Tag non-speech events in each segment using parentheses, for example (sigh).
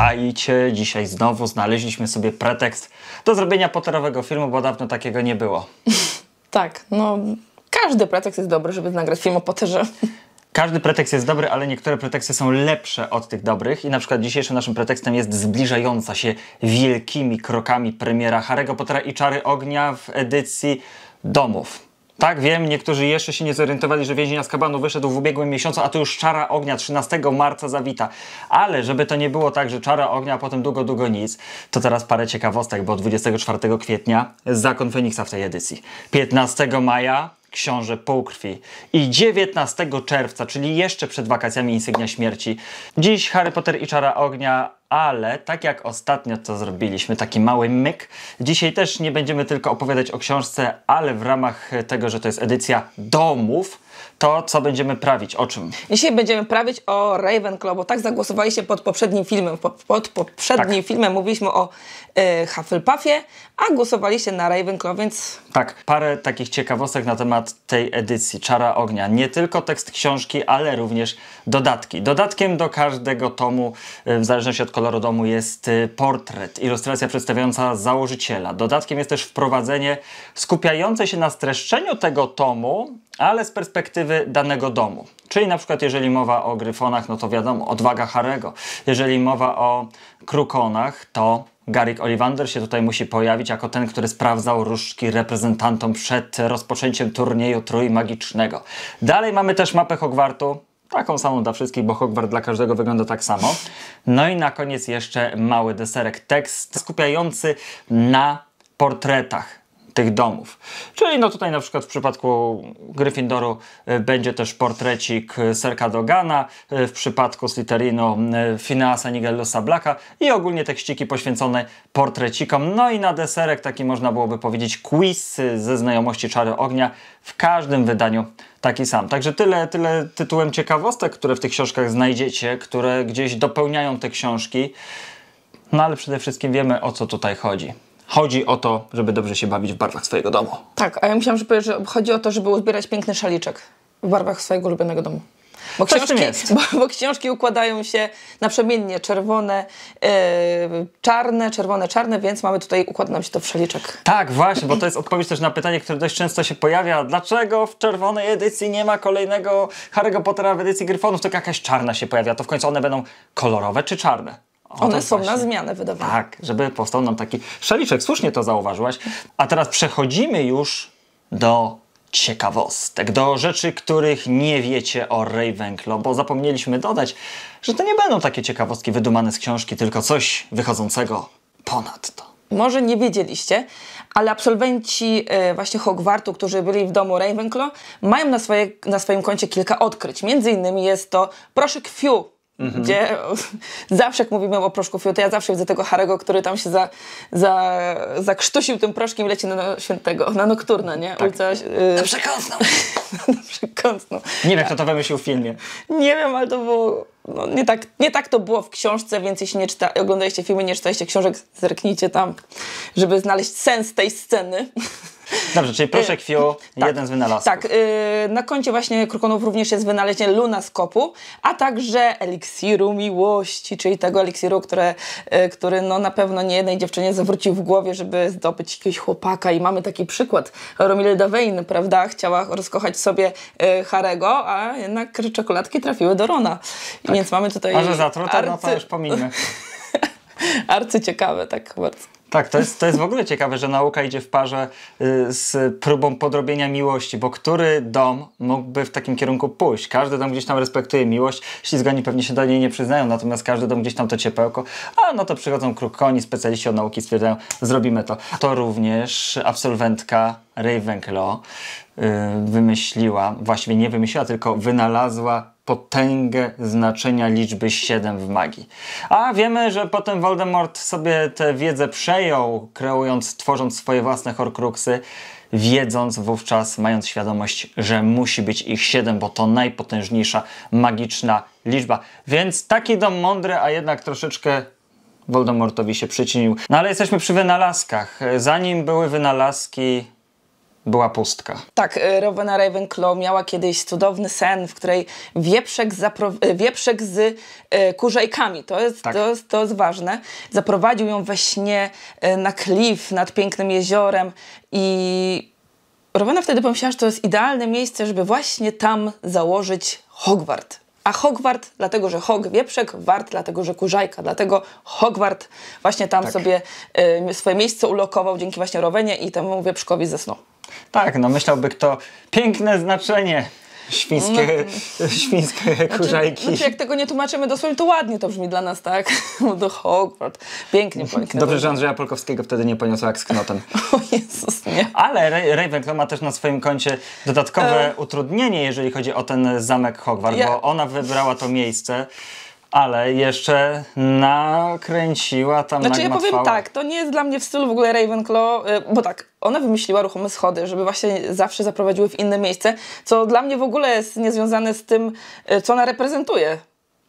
Witajcie! Dzisiaj znowu znaleźliśmy sobie pretekst do zrobienia poterowego filmu, bo dawno takiego nie było. (laughs) tak, no każdy pretekst jest dobry, żeby nagrać film o poterze. (laughs) Każdy pretekst jest dobry, ale niektóre preteksty są lepsze od tych dobrych i na przykład dzisiejszym naszym pretekstem jest zbliżająca się wielkimi krokami premiera Harry'ego Pottera i Czary Ognia w edycji domów. Tak, wiem, niektórzy jeszcze się nie zorientowali, że więzień z kabanu wyszedł w ubiegłym miesiącu, a to już czara ognia 13 marca zawita. Ale żeby to nie było tak, że czara ognia, a potem długo, długo nic, to teraz parę ciekawostek, bo 24 kwietnia zakon Feniksa w tej edycji. 15 maja książę półkrwi. I 19 czerwca, czyli jeszcze przed wakacjami Insygnia Śmierci. Dziś Harry Potter i Czara Ognia, ale tak jak ostatnio to zrobiliśmy, taki mały myk. Dzisiaj też nie będziemy tylko opowiadać o książce, ale w ramach tego, że to jest edycja domów, to, co będziemy prawić, o czym? Dzisiaj będziemy prawić o Ravenclaw, bo tak zagłosowaliście pod poprzednim filmem. Pod, pod poprzednim tak. filmem mówiliśmy o y, Hufflepuffie, a głosowaliście na Ravenclaw, więc... Tak, parę takich ciekawostek na temat tej edycji Czara Ognia. Nie tylko tekst książki, ale również dodatki. Dodatkiem do każdego tomu, e, w zależności od koloru domu, jest e, portret, ilustracja przedstawiająca założyciela. Dodatkiem jest też wprowadzenie skupiające się na streszczeniu tego tomu, ale z perspektywy danego domu. Czyli na przykład jeżeli mowa o gryfonach, no to wiadomo, odwaga Harego. Jeżeli mowa o krukonach, to Garrick Oliwander się tutaj musi pojawić jako ten, który sprawdzał różdżki reprezentantom przed rozpoczęciem turnieju trójmagicznego. Dalej mamy też mapę Hogwartu, taką samą dla wszystkich, bo Hogwart dla każdego wygląda tak samo. No i na koniec jeszcze mały deserek, tekst skupiający na portretach tych domów. Czyli no tutaj na przykład w przypadku Gryffindoru e, będzie też portrecik e, Serka Dogana, e, w przypadku Slytherinu Finasa Nigellusa Blacka i ogólnie tekściki poświęcone portrecikom. No i na deserek taki można byłoby powiedzieć quiz ze znajomości Czary Ognia w każdym wydaniu taki sam. Także tyle, tyle tytułem ciekawostek, które w tych książkach znajdziecie, które gdzieś dopełniają te książki. No ale przede wszystkim wiemy o co tutaj chodzi. Chodzi o to, żeby dobrze się bawić w barwach swojego domu. Tak, a ja myślałam, że, powiesz, że chodzi o to, żeby uzbierać piękny szaliczek w barwach swojego ulubionego domu. Bo książki, (laughs) bo, bo książki, układają się naprzemiennie czerwone, yy, czarne, czerwone, czarne, więc mamy tutaj, układa nam się to w szaliczek. Tak, właśnie, bo to jest odpowiedź też na pytanie, które dość często się pojawia. Dlaczego w czerwonej edycji nie ma kolejnego Harry'ego Pottera w edycji Gryfonów, tylko jakaś czarna się pojawia? To w końcu one będą kolorowe czy czarne? One są właśnie. na zmianę wydawane. Tak, żeby powstał nam taki szaliczek. Słusznie to zauważyłaś. A teraz przechodzimy już do ciekawostek, do rzeczy, których nie wiecie o Ravenclaw, bo zapomnieliśmy dodać, że to nie będą takie ciekawostki wydumane z książki, tylko coś wychodzącego ponad to. Może nie wiedzieliście, ale absolwenci e, właśnie Hogwartu, którzy byli w domu Ravenclaw, mają na, swoje, na swoim koncie kilka odkryć. Między innymi jest to proszek Fiu, Mhm. Gdzie zawsze, jak mówimy o proszku fiu, to ja zawsze widzę tego Harego, który tam się za, za, zakrztusił tym proszkiem i leci na świętego, na nocturna, nie? Tak. Ulica, yy... Na (laughs) na Nie wiem, kto to wymyślił w filmie. Nie wiem, ale to było no, nie, tak, nie tak to było w książce, więc jeśli nie czyta, oglądaliście filmy, nie czytaliście książek, zerknijcie tam, żeby znaleźć sens tej sceny. Dobrze, czyli proszę Fiu, y, tak, jeden z wynalazków. Tak, yy, na koncie właśnie Krukonów również jest wynalezienie lunaskopu, a także eliksiru miłości, czyli tego eliksiru, które, yy, który no, na pewno nie jednej dziewczynie zawrócił w głowie, żeby zdobyć jakiegoś chłopaka. I mamy taki przykład. Romilda Wayne, prawda, chciała rozkochać sobie yy, Harego, a jednak czekoladki trafiły do Rona. Tak. Więc mamy tutaj... A że zatrute, arcy... no to już pominę. (laughs) Arcy ciekawe, tak bardzo. Tak, to jest, to jest w ogóle ciekawe, że nauka idzie w parze y, z próbą podrobienia miłości, bo który dom mógłby w takim kierunku pójść? Każdy dom gdzieś tam respektuje miłość, ślizgani pewnie się do niej nie przyznają, natomiast każdy dom gdzieś tam to ciepełko, a no to przychodzą kruk koni, specjaliści od nauki stwierdzają, zrobimy to. To również absolwentka Ravenclaw y, wymyśliła, właściwie nie wymyśliła, tylko wynalazła potęgę znaczenia liczby 7 w magii. A wiemy, że potem Voldemort sobie tę wiedzę przejął, kreując, tworząc swoje własne horcruxy, wiedząc wówczas, mając świadomość, że musi być ich 7, bo to najpotężniejsza magiczna liczba. Więc taki dom mądry, a jednak troszeczkę Voldemortowi się przyczynił. No ale jesteśmy przy wynalazkach. Zanim były wynalazki, była pustka. Tak, y, Rowena Ravenclaw miała kiedyś cudowny sen, w której wieprzek, y, wieprzek z e, kurzejkami, to jest, tak. to, jest, to jest ważne, zaprowadził ją we śnie na klif nad pięknym jeziorem i Rowena wtedy pomyślała, że to jest idealne miejsce, żeby właśnie tam założyć Hogwart. A Hogwart, dlatego że Hog wieprzek, Wart, dlatego że kurzajka. Dlatego Hogwart właśnie tam tak. sobie y, swoje miejsce ulokował dzięki właśnie Rowenie i temu wieprzkowi ze snu. Tak, no myślałby kto, piękne znaczenie świńskie, no, (laughs) świńskie znaczy, kurzajki. Znaczy, jak tego nie tłumaczymy dosłownie, to ładnie to brzmi dla nas, tak? Do (laughs) Hogwarts. Pięknie mhm. pięknie. Dobrze, że Andrzeja Polkowskiego wtedy nie poniosła jak z knotem. (laughs) O Jezus, nie. Ale Ravenclaw ma też na swoim koncie dodatkowe e... utrudnienie, jeżeli chodzi o ten zamek Hogwarts, ja... bo ona wybrała to miejsce ale jeszcze nakręciła tam Znaczy ja powiem tak, to nie jest dla mnie w stylu w ogóle Ravenclaw, e, bo tak, ona wymyśliła ruchome schody, żeby właśnie zawsze zaprowadziły w inne miejsce, co dla mnie w ogóle jest niezwiązane z tym, e, co ona reprezentuje.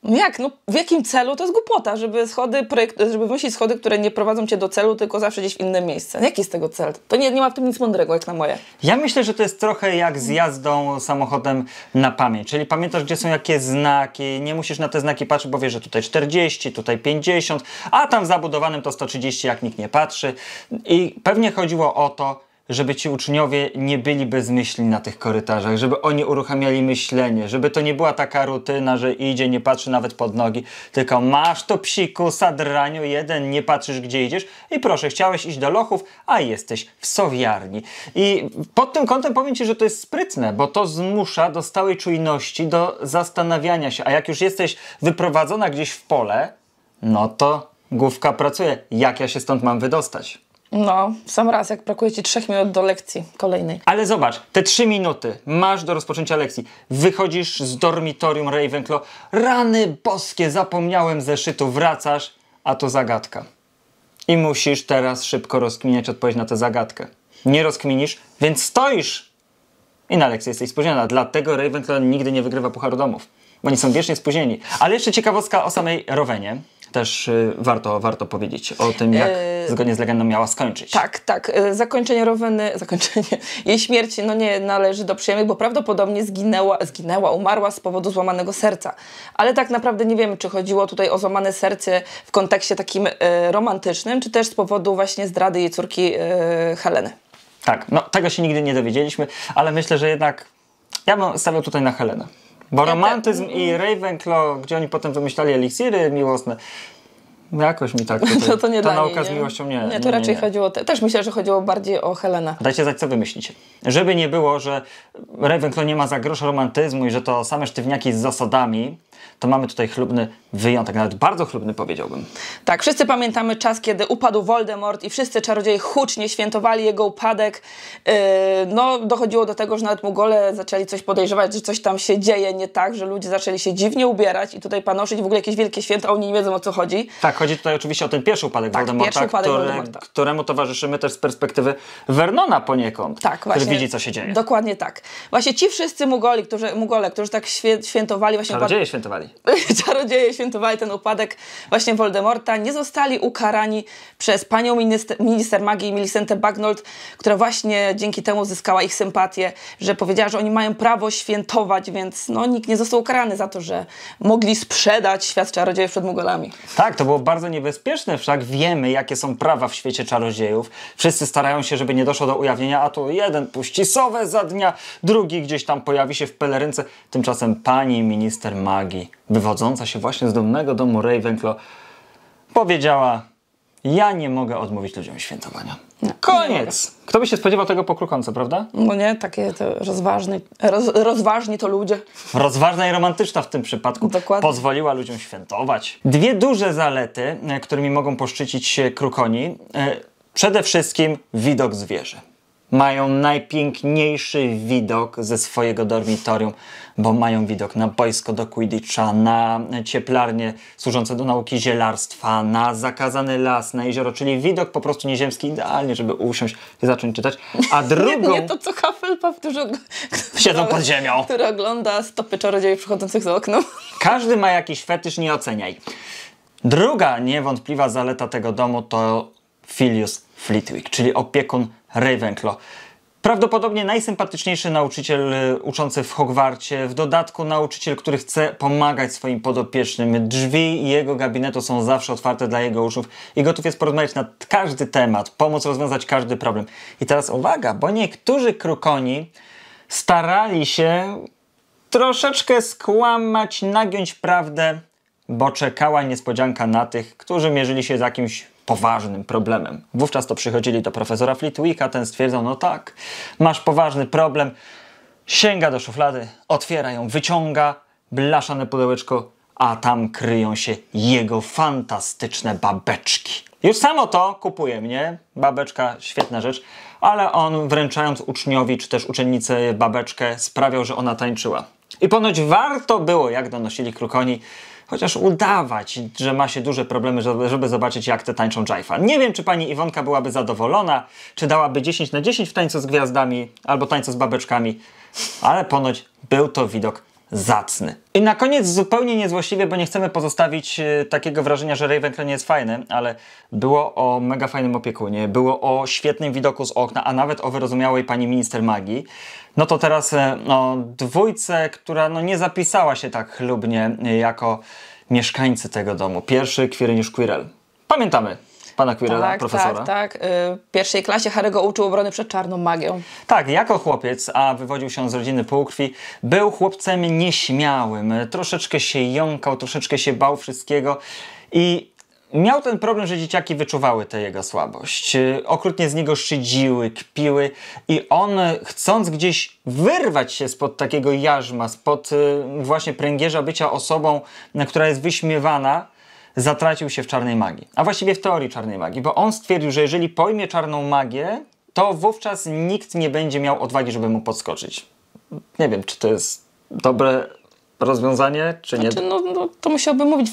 No jak? No w jakim celu? To jest głupota, żeby schody, projekt, żeby wymyślić schody, które nie prowadzą cię do celu, tylko zawsze gdzieś w inne miejsce. No jaki jest tego cel? To nie, nie ma w tym nic mądrego, jak na moje. Ja myślę, że to jest trochę jak z jazdą samochodem na pamięć, czyli pamiętasz, gdzie są jakie znaki, nie musisz na te znaki patrzeć, bo wiesz, że tutaj 40, tutaj 50, a tam w zabudowanym to 130, jak nikt nie patrzy. I pewnie chodziło o to, żeby ci uczniowie nie byli bezmyślni na tych korytarzach, żeby oni uruchamiali myślenie, żeby to nie była taka rutyna, że idzie, nie patrzy nawet pod nogi, tylko masz to psiku, sadraniu jeden, nie patrzysz gdzie idziesz i proszę, chciałeś iść do lochów, a jesteś w sowiarni. I pod tym kątem powiem ci, że to jest sprytne, bo to zmusza do stałej czujności, do zastanawiania się, a jak już jesteś wyprowadzona gdzieś w pole, no to główka pracuje, jak ja się stąd mam wydostać. No, sam raz, jak brakuje ci trzech minut do lekcji kolejnej. Ale zobacz, te trzy minuty masz do rozpoczęcia lekcji. Wychodzisz z dormitorium Ravenclaw. Rany boskie, zapomniałem zeszytu, wracasz, a to zagadka. I musisz teraz szybko rozkminiać odpowiedź na tę zagadkę. Nie rozkminisz, więc stoisz! I na lekcję jesteś spóźniona. Dlatego Ravenclaw nigdy nie wygrywa Pucharu Domów. Bo oni są wiecznie spóźnieni. Ale jeszcze ciekawostka o samej Rowenie też y, warto, warto powiedzieć o tym, jak y, zgodnie z legendą miała skończyć. Tak, tak. Y, zakończenie Roweny, (laughs) zakończenie jej śmierci no nie należy do przyjemnych, bo prawdopodobnie zginęła, zginęła, umarła z powodu złamanego serca. Ale tak naprawdę nie wiemy, czy chodziło tutaj o złamane serce w kontekście takim romantycznym, czy też z powodu właśnie zdrady jej córki Heleny. Tak, no tego się nigdy nie dowiedzieliśmy, ale myślę, że jednak ja bym stawiał tutaj na Helenę. Bo romantyzm tak... i Ravenclaw, gdzie oni potem wymyślali eliksiry miłosne, no jakoś mi tak. (laughs) Tutaj, to, no to nie ta nauka nie, z miłością nie. Nie, to nie, raczej nie. chodziło. Te, też myślę, że chodziło bardziej o Helena. Dajcie znać, co wymyślicie, Żeby nie było, że Ravenclaw nie ma za grosz romantyzmu i że to same sztywniaki z zasadami, to mamy tutaj chlubny wyjątek, nawet bardzo chlubny powiedziałbym. Tak, wszyscy pamiętamy czas, kiedy upadł Voldemort i wszyscy czarodzieje hucznie świętowali jego upadek. Yy, no, dochodziło do tego, że nawet Mugole zaczęli coś podejrzewać, że coś tam się dzieje nie tak, że ludzie zaczęli się dziwnie ubierać i tutaj panoszyć w ogóle jakieś wielkie święta, oni nie wiedzą o co chodzi. Tak, chodzi tutaj oczywiście o ten pierwszy upadek tak, Voldemorta, pierwszy upadek który, Voldemorta. któremu towarzyszymy też z perspektywy Vernona poniekąd, tak, właśnie, który widzi co się dzieje. Dokładnie tak. Właśnie ci wszyscy Mugoli, którzy, Mugole, którzy tak świętowali... Właśnie czarodzieje świętowali. (laughs) czarodzieje świętowali ten upadek właśnie Voldemorta, nie zostali ukarani przez panią minister, minister magii Milicentę Bagnold, która właśnie dzięki temu zyskała ich sympatię, że powiedziała, że oni mają prawo świętować, więc no, nikt nie został ukarany za to, że mogli sprzedać świat czarodziejów przed Mugolami. Tak, to było bardzo niebezpieczne, wszak wiemy, jakie są prawa w świecie czarodziejów. Wszyscy starają się, żeby nie doszło do ujawnienia, a tu jeden puści sowę za dnia, drugi gdzieś tam pojawi się w pelerynce. Tymczasem pani minister magii wywodząca się właśnie z domnego domu Ravenclaw, powiedziała: Ja nie mogę odmówić ludziom świętowania. No, Koniec! Kto by się spodziewał tego po krukonce, prawda? No nie, takie to rozważne, roz, rozważni to ludzie. Rozważna i romantyczna w tym przypadku. Dokładnie. Pozwoliła ludziom świętować. Dwie duże zalety, e, którymi mogą poszczycić się krukoni. E, przede wszystkim widok zwierzę mają najpiękniejszy widok ze swojego dormitorium, bo mają widok na boisko do Quidditcha, na cieplarnie służące do nauki zielarstwa, na zakazany las, na jezioro, czyli widok po prostu nieziemski, idealnie, żeby usiąść i zacząć czytać. A (laughs) drugą... nie, to co Hufflepuff, dużo... (laughs) Siedzą pod ziemią. Który ogląda stopy czarodziei przychodzących za okno. (laughs) Każdy ma jakiś fetysz, nie oceniaj. Druga niewątpliwa zaleta tego domu to Filius Flitwick, czyli opiekun Ravenclaw. Prawdopodobnie najsympatyczniejszy nauczyciel e, uczący w Hogwarcie, w dodatku nauczyciel, który chce pomagać swoim podopiecznym. Drzwi jego gabinetu są zawsze otwarte dla jego uczniów i gotów jest porozmawiać na każdy temat, pomóc rozwiązać każdy problem. I teraz uwaga, bo niektórzy krukoni starali się troszeczkę skłamać, nagiąć prawdę, bo czekała niespodzianka na tych, którzy mierzyli się z jakimś poważnym problemem. Wówczas to przychodzili do profesora Flitwicka, ten stwierdzał, no tak, masz poważny problem, sięga do szuflady, otwiera ją, wyciąga blaszane pudełeczko, a tam kryją się jego fantastyczne babeczki. Już samo to kupuje mnie, babeczka świetna rzecz, ale on wręczając uczniowi czy też uczennicy babeczkę sprawiał, że ona tańczyła. I ponoć warto było, jak donosili krukoni, chociaż udawać, że ma się duże problemy, żeby zobaczyć, jak te tańczą Jaifa. Nie wiem, czy pani Iwonka byłaby zadowolona, czy dałaby 10 na 10 w tańcu z gwiazdami albo tańcu z babeczkami, ale ponoć był to widok zacny. I na koniec zupełnie niezłośliwie, bo nie chcemy pozostawić e, takiego wrażenia, że Ravenclaw nie jest fajny, ale było o mega fajnym opiekunie, było o świetnym widoku z okna, a nawet o wyrozumiałej pani minister magii. No to teraz e, no, dwójce, która no, nie zapisała się tak chlubnie e, jako mieszkańcy tego domu. Pierwszy Quiriniusz Quirrell. Pamiętamy, pana Quirrella, tak, tak profesora. Tak, tak. W pierwszej klasie Harry'ego uczył obrony przed czarną magią. Tak, jako chłopiec, a wywodził się z rodziny półkrwi, był chłopcem nieśmiałym. Troszeczkę się jąkał, troszeczkę się bał wszystkiego i miał ten problem, że dzieciaki wyczuwały tę jego słabość. Y, okrutnie z niego szydziły, kpiły i on, chcąc gdzieś wyrwać się spod takiego jarzma, spod y, właśnie pręgierza bycia osobą, która jest wyśmiewana, zatracił się w czarnej magii. A właściwie w teorii czarnej magii, bo on stwierdził, że jeżeli pojmie czarną magię, to wówczas nikt nie będzie miał odwagi, żeby mu podskoczyć. Nie wiem, czy to jest dobre rozwiązanie, czy nie? Znaczy, no, no, to musiałby mówić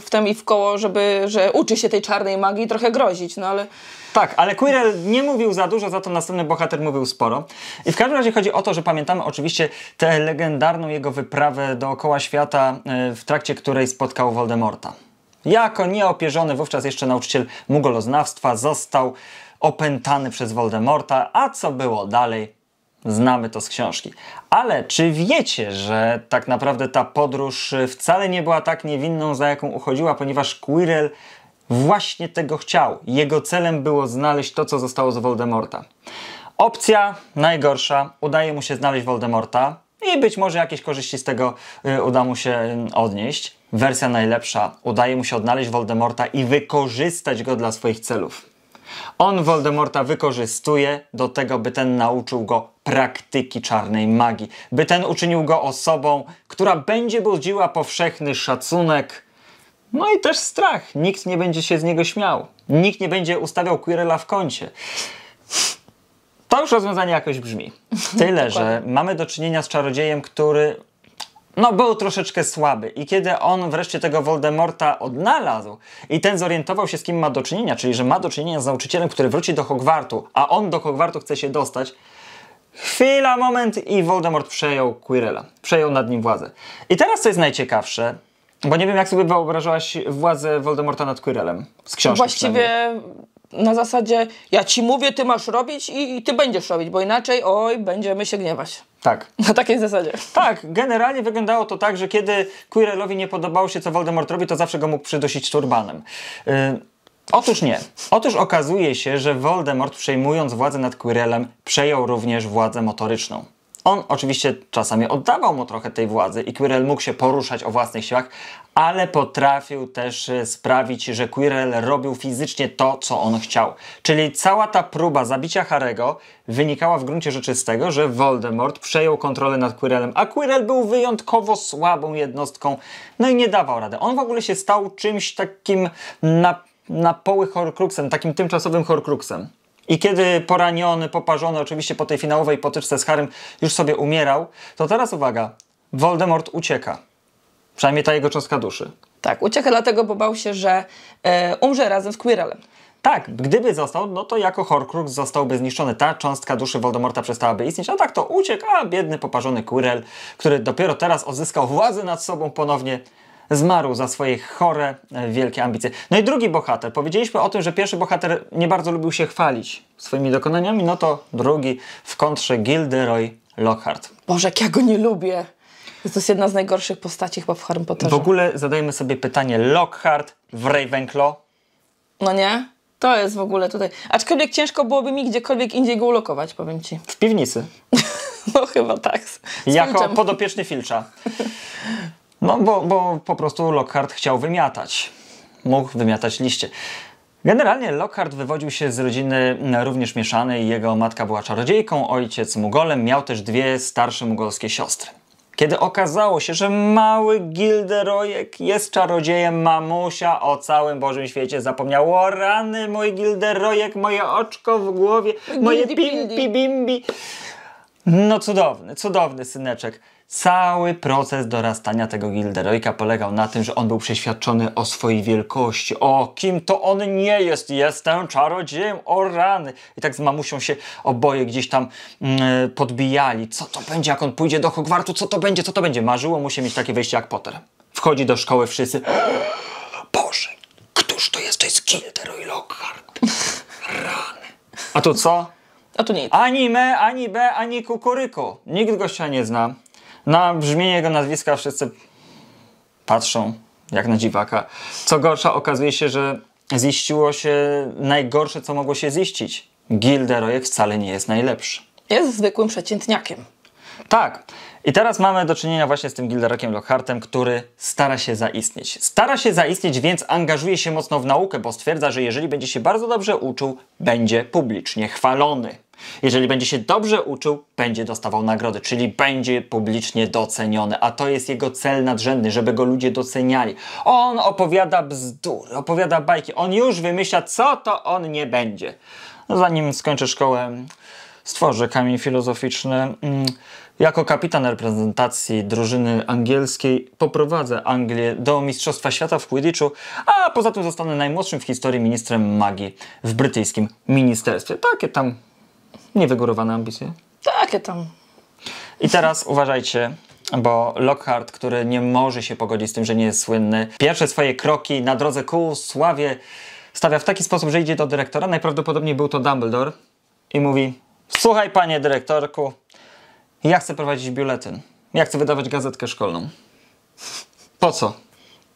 w tym i w koło, żeby, że uczy się tej czarnej magii i trochę grozić, no ale... Tak, ale Quirrell nie mówił za dużo, za to następny bohater mówił sporo. I w każdym razie chodzi o to, że pamiętamy oczywiście tę legendarną jego wyprawę dookoła świata, e, w trakcie której spotkał Voldemorta. Jako nieopierzony wówczas jeszcze nauczyciel mugoloznawstwa został opętany przez Voldemorta, a co było dalej, Znamy to z książki. Ale czy wiecie, że tak naprawdę ta podróż y, wcale nie była tak niewinną, za jaką uchodziła, ponieważ Quirrell właśnie tego chciał. Jego celem było znaleźć to, co zostało z Voldemorta. Opcja najgorsza. Udaje mu się znaleźć Voldemorta i być może jakieś korzyści z tego y, uda mu się mm, odnieść. Wersja najlepsza. Udaje mu się odnaleźć Voldemorta i wykorzystać go dla swoich celów. On Voldemorta wykorzystuje do tego, by ten nauczył go praktyki czarnej magii, by ten uczynił go osobą, która będzie budziła powszechny szacunek, no i też strach. Nikt nie będzie się z niego śmiał. Nikt nie będzie ustawiał Quirrella w kącie. To już rozwiązanie jakoś brzmi. (laughs) Tyle, że mamy do czynienia z czarodziejem, który no, był troszeczkę słaby. I kiedy on wreszcie tego Voldemorta odnalazł i ten zorientował się, z kim ma do czynienia, czyli że ma do czynienia z nauczycielem, który wróci do Hogwartu, a on do Hogwartu chce się dostać, chwila, moment i Voldemort przejął Quirrella. Przejął nad nim władzę. I teraz, co jest najciekawsze, bo nie wiem, jak sobie wyobrażałaś władzę Voldemorta nad Quirrellem z książki. Właściwie na zasadzie ja ci mówię, ty masz robić i, i ty będziesz robić, bo inaczej oj, będziemy się gniewać. Tak. (laughs) Na takiej zasadzie. Tak, generalnie wyglądało to tak, że kiedy Quirrellowi nie podobało się, co Voldemort robi, to zawsze go mógł przydosić turbanem. Y, otóż nie. Otóż okazuje się, że Voldemort przejmując władzę nad Quirrellem, przejął również władzę motoryczną. On oczywiście czasami oddawał mu trochę tej władzy i Quirrell mógł się poruszać o własnych siłach, ale potrafił też e, sprawić, że Quirrell robił fizycznie to, co on chciał. Czyli cała ta próba zabicia Harego wynikała w gruncie rzeczy z tego, że Voldemort przejął kontrolę nad Quirrellem, a Quirrell był wyjątkowo słabą jednostką, no i nie dawał rady. On w ogóle się stał czymś takim na, na poły Horcruxem, takim tymczasowym Horcruxem. I kiedy poraniony, poparzony, oczywiście po tej finałowej potyczce z Harym już sobie umierał, to teraz uwaga, Voldemort ucieka. Przynajmniej ta jego cząstka duszy. Tak, ucieka dlatego, bo bał się, że e, umrze razem z Quirrellem. Tak, gdyby został, no to jako Horcrux zostałby zniszczony. Ta cząstka duszy Voldemorta przestałaby istnieć. A tak to uciekł, a biedny, poparzony Quirrell, który dopiero teraz odzyskał władzę nad sobą ponownie, zmarł za swoje chore, e, wielkie ambicje. No i drugi bohater. Powiedzieliśmy o tym, że pierwszy bohater nie bardzo lubił się chwalić swoimi dokonaniami, no to drugi w kontrze Gilderoy Lockhart. Boże, jak ja go nie lubię. To jest jedna z najgorszych postaci chyba w Harry Potterze. W ogóle zadajmy sobie pytanie, Lockhart w Ravenclaw? No nie? To jest w ogóle tutaj. Aczkolwiek ciężko byłoby mi gdziekolwiek indziej go ulokować, powiem ci. W piwnicy. (laughs) no chyba tak. Z, jako filczem. podopieczny Filcza. (laughs) No bo, bo po prostu Lockhart chciał wymiatać. Mógł wymiatać liście. Generalnie Lockhart wywodził się z rodziny również mieszanej. Jego matka była czarodziejką, ojciec Mugolem, miał też dwie starsze mugolskie siostry. Kiedy okazało się, że mały Gilderojek jest czarodziejem, mamusia o całym Bożym świecie zapomniała. O rany, mój Gilderojek, moje oczko w głowie, moje pimpi bimbi. No cudowny, cudowny syneczek. Cały proces dorastania tego gilderoika polegał na tym, że on był przeświadczony o swojej wielkości. O, kim to on nie jest? Jestem czarodziejem, o rany! I tak z mamusią się oboje gdzieś tam yy, podbijali. Co to będzie, jak on pójdzie do Hogwartu? Co to będzie, co to będzie? Marzyło mu się mieć takie wejście jak Potter. Wchodzi do szkoły wszyscy. (gasps) Boże, któż to jest? To jest Gilderoy Lockhart. Rany. A tu co? A tu nic. Ani me, ani be, ani kukuryku. Nikt gościa nie zna. Na brzmienie jego nazwiska wszyscy patrzą jak na dziwaka. Co gorsza, okazuje się, że ziściło się najgorsze, co mogło się ziścić. Gilderoy wcale nie jest najlepszy. Jest zwykłym przeciętniakiem. Tak. I teraz mamy do czynienia właśnie z tym Gilderokiem Lockhartem, który stara się zaistnieć. Stara się zaistnieć, więc angażuje się mocno w naukę, bo stwierdza, że jeżeli będzie się bardzo dobrze uczył, będzie publicznie chwalony. Jeżeli będzie się dobrze uczył, będzie dostawał nagrody, czyli będzie publicznie doceniony, a to jest jego cel nadrzędny, żeby go ludzie doceniali. On opowiada bzdury, opowiada bajki, on już wymyśla, co to on nie będzie. No, zanim skończę szkołę, stworzę kamień filozoficzny. Mm, jako kapitan reprezentacji drużyny angielskiej poprowadzę Anglię do Mistrzostwa Świata w Quidditchu, a poza tym zostanę najmłodszym w historii ministrem magii w brytyjskim ministerstwie. Takie tam niewygórowane ambicje. Takie tam. I teraz uważajcie, bo Lockhart, który nie może się pogodzić z tym, że nie jest słynny, pierwsze swoje kroki na drodze ku sławie stawia w taki sposób, że idzie do dyrektora. Najprawdopodobniej był to Dumbledore i mówi: Słuchaj, panie dyrektorku, ja chcę prowadzić biuletyn. Ja chcę wydawać gazetkę szkolną. Po co?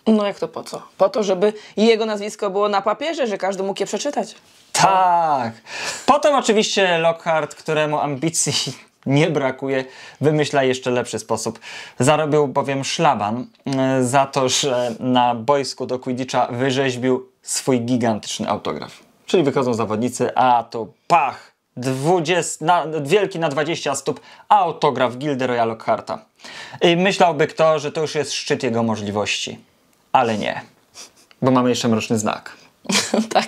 No jak to po co? Po to, żeby jego nazwisko było na papierze, że każdy mógł je przeczytać. Tak. Potem oczywiście Lockhart, któremu ambicji (laughs) nie brakuje, wymyśla jeszcze lepszy sposób. Zarobił bowiem szlaban y, za to, że na boisku do Quidditcha wyrzeźbił swój gigantyczny autograf. Czyli wychodzą zawodnicy, a to pach! 20, na, wielki na 20 stóp autograf Gilderoya Royal Lockharta. I myślałby kto, że to już jest szczyt jego możliwości. Ale nie, bo mamy jeszcze mroczny znak. (laughs) tak,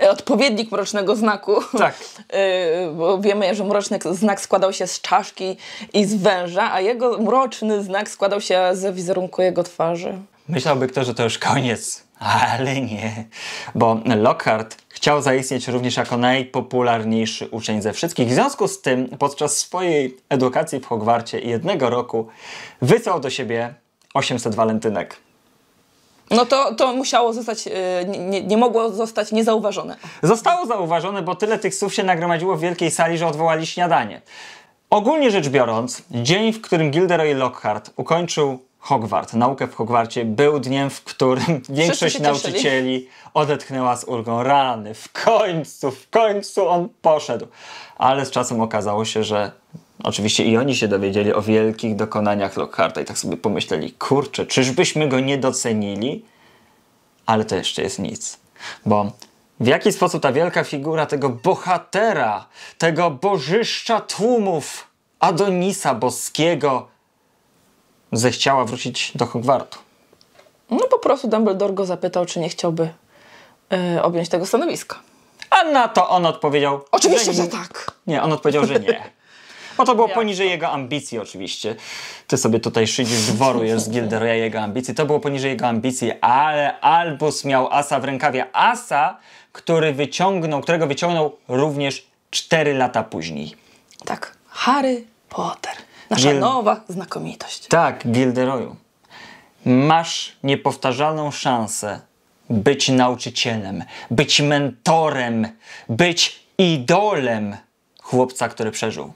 e, odpowiednik mrocznego znaku. Tak. (laughs) E, bo wiemy, że mroczny znak składał się z czaszki i z węża, a jego mroczny znak składał się ze wizerunku jego twarzy. Myślałby ktoś, że to już koniec, ale nie, bo Lockhart chciał zaistnieć również jako najpopularniejszy uczeń ze wszystkich. W związku z tym podczas swojej edukacji w Hogwarcie jednego roku wysłał do siebie 800 walentynek. No to, to musiało zostać, y, nie, nie mogło zostać niezauważone. Zostało zauważone, bo tyle tych słów się nagromadziło w wielkiej sali, że odwołali śniadanie. Ogólnie rzecz biorąc, dzień, w którym Gilderoy Lockhart ukończył Hogwart, naukę w Hogwarcie, był dniem, w którym większość nauczycieli odetchnęła z ulgą. Rany, w końcu, w końcu on poszedł. Ale z czasem okazało się, że Oczywiście i oni się dowiedzieli o wielkich dokonaniach Lockharta i tak sobie pomyśleli, kurczę, czyżbyśmy go nie docenili? Ale to jeszcze jest nic, bo w jaki sposób ta wielka figura tego bohatera, tego bożyszcza tłumów, Adonisa boskiego, zechciała wrócić do Hogwartu? No po prostu Dumbledore go zapytał, czy nie chciałby yy, objąć tego stanowiska. A na to on odpowiedział. Oczywiście, że, że tak. Nie, on odpowiedział, że nie. (laughs) Bo no to było poniżej jego ambicji oczywiście. Ty sobie tutaj szydzisz dworu jest z Gilderoya jego ambicji. To było poniżej jego ambicji, ale Albus miał asa w rękawie. Asa, który wyciągnął, którego wyciągnął również 4 lata później. Tak, Harry Potter. Nasza Gil... nowa znakomitość. Tak, Gilderoju. Masz niepowtarzalną szansę być nauczycielem, być mentorem, być idolem chłopca, który przeżył.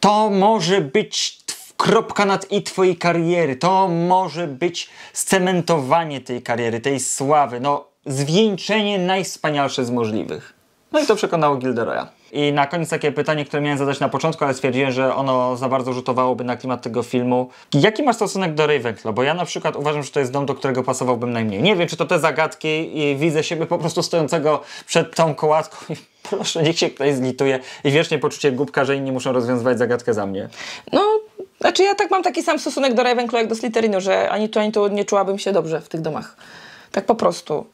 To może być kropka nad i twojej kariery. To może być scementowanie tej kariery, tej sławy. No, zwieńczenie najwspanialsze z możliwych. No i to przekonało Gilderoya. I na koniec takie pytanie, które miałem zadać na początku, ale stwierdziłem, że ono za bardzo rzutowałoby na klimat tego filmu. Jaki masz stosunek do Ravenclaw? Bo ja na przykład uważam, że to jest dom, do którego pasowałbym najmniej. Nie wiem, czy to te zagadki i widzę siebie po prostu stojącego przed tą kołatką i (laughs) proszę, niech się ktoś zlituje i wiecznie poczucie głupka, że inni muszą rozwiązywać zagadkę za mnie. No, znaczy ja tak mam taki sam stosunek do Ravenclaw jak do Slytherinu, że ani tu, ani tu nie czułabym się dobrze w tych domach. Tak po prostu.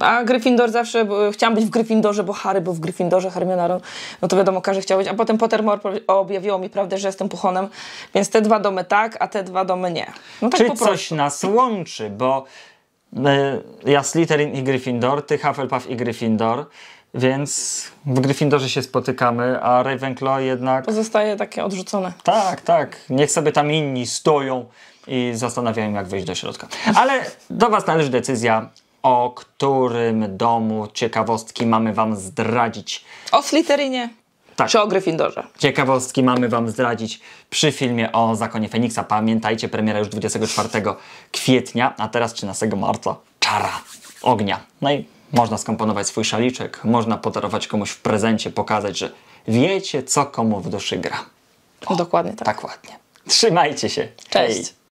A Gryffindor zawsze, bo, chciałam być w Gryffindorze, bo Harry był w Gryffindorze, Hermiona, no, no to wiadomo, każdy chciał być. A potem Pottermore objawiło mi prawdę, że jestem puchonem, więc te dwa domy tak, a te dwa domy nie. No tak Czy coś nas łączy, bo y, ja Slytherin i Gryffindor, ty Hufflepuff i Gryffindor, więc w Gryffindorze się spotykamy, a Ravenclaw jednak... Pozostaje takie odrzucone. Tak, tak. Niech sobie tam inni stoją i zastanawiają, jak wejść do środka. Ale do Was należy decyzja, o którym domu ciekawostki mamy Wam zdradzić. O Slytherinie. Tak. Czy o Gryffindorze? Ciekawostki mamy Wam zdradzić przy filmie o Zakonie Feniksa. Pamiętajcie, premiera już 24 kwietnia, a teraz 13 marca. Czara ognia. No i można skomponować swój szaliczek, można podarować komuś w prezencie, pokazać, że wiecie, co komu w duszy gra. O, Dokładnie tak. tak. ładnie. Trzymajcie się. Cześć. Hej.